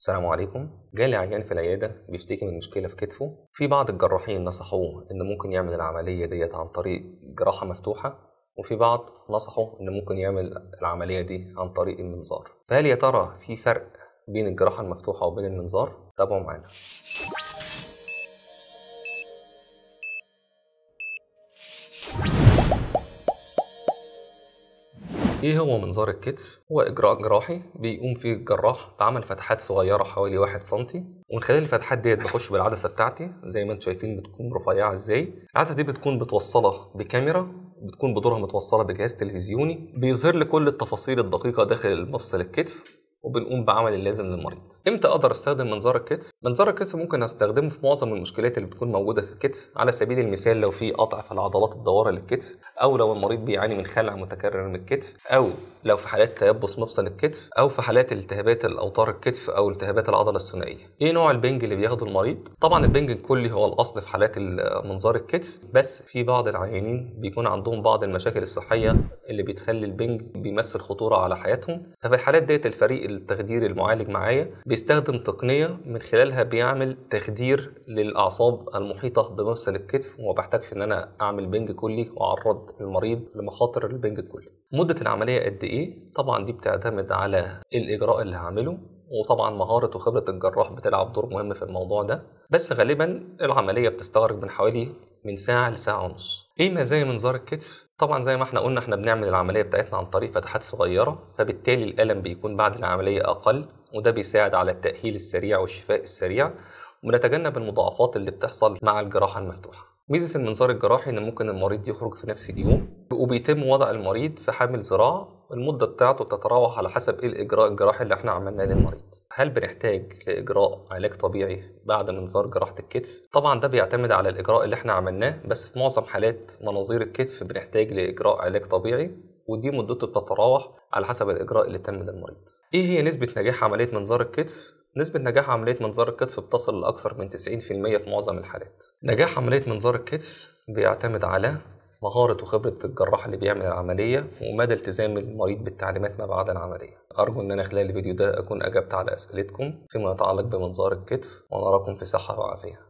السلام عليكم جالي عيان في العياده بيشتكي من مشكله في كتفه في بعض الجراحين نصحوه ان ممكن يعمل العمليه ديت عن طريق جراحه مفتوحه وفي بعض نصحوا ان ممكن يعمل العمليه دي عن طريق المنظار فهل يا ترى في فرق بين الجراحه المفتوحه وبين المنظار تابعوا معانا ايه هو منظار الكتف؟ هو اجراء جراحي بيقوم فيه الجراح بعمل فتحات صغيره حوالي 1 سم ومن خلال الفتحات ديت بخش بالعدسه بتاعتي زي ما انتم شايفين بتكون رفيعه ازاي العدسه دي بتكون متوصله بكاميرا بتكون بدورها متوصله بجهاز تلفزيوني بيظهر لي كل التفاصيل الدقيقه داخل مفصل الكتف وبنقوم بعمل اللازم للمريض امتى اقدر استخدم منظار الكتف منظار الكتف ممكن استخدمه في معظم المشكلات اللي بتكون موجوده في الكتف على سبيل المثال لو في قطع في العضلات الدواره للكتف او لو المريض بيعاني من خلع متكرر من الكتف او لو في حالات تيبس مفصل الكتف او في حالات التهابات الاوتار الكتف او التهابات العضله الثنائيه ايه نوع البنج اللي بياخده المريض طبعا البنج الكلي هو الاصل في حالات منظار الكتف بس في بعض العيانين بيكون عندهم بعض المشاكل الصحيه اللي بتخلي البنج بيمثل خطوره على حياتهم ففي الحالات ديت الفريق التخدير المعالج معايا بيستخدم تقنيه من خلالها بيعمل تخدير للاعصاب المحيطه بمفصل الكتف وما بحتاجش ان انا اعمل بنج كلي واعرض المريض لمخاطر البنج الكلي مده العمليه قد ايه طبعا دي بتعتمد على الاجراء اللي هعمله وطبعا مهارة وخبرة الجراح بتلعب دور مهم في الموضوع ده بس غالبا العملية بتستغرق من حوالي من ساعة لساعة ونص ايه مزايا منظار الكتف طبعا زي ما احنا قلنا احنا بنعمل العمليه بتاعتنا عن طريق فتحات صغيره فبالتالي الالم بيكون بعد العمليه اقل وده بيساعد على التاهيل السريع والشفاء السريع ونتجنب المضاعفات اللي بتحصل مع الجراحه المفتوحه ميزه المنظار الجراحي ان ممكن المريض يخرج في نفس اليوم وبيتم وضع المريض في حامل زراعه المده بتاعته بتتراوح على حسب ايه الاجراء الجراحي اللي احنا عملناه للمريض هل بنحتاج لاجراء علاج طبيعي بعد منظار جراحه الكتف طبعا ده بيعتمد على الاجراء اللي احنا عملناه بس في معظم حالات مناظير الكتف بنحتاج لاجراء علاج طبيعي ودي مدته بتتراوح على حسب الاجراء اللي تم للمريض ايه هي نسبه نجاح عمليه منظار الكتف نسبة نجاح عملية منظار الكتف بتصل لأكثر من 90% في معظم الحالات. نجاح عملية منظار الكتف بيعتمد على مهارة وخبرة الجراح اللي بيعمل العملية ومدى التزام المريض بالتعليمات ما بعد العملية أرجو أن أنا خلال الفيديو ده أكون أجبت على أسئلتكم فيما يتعلق بمنظار الكتف ونراكم في صحة وعافية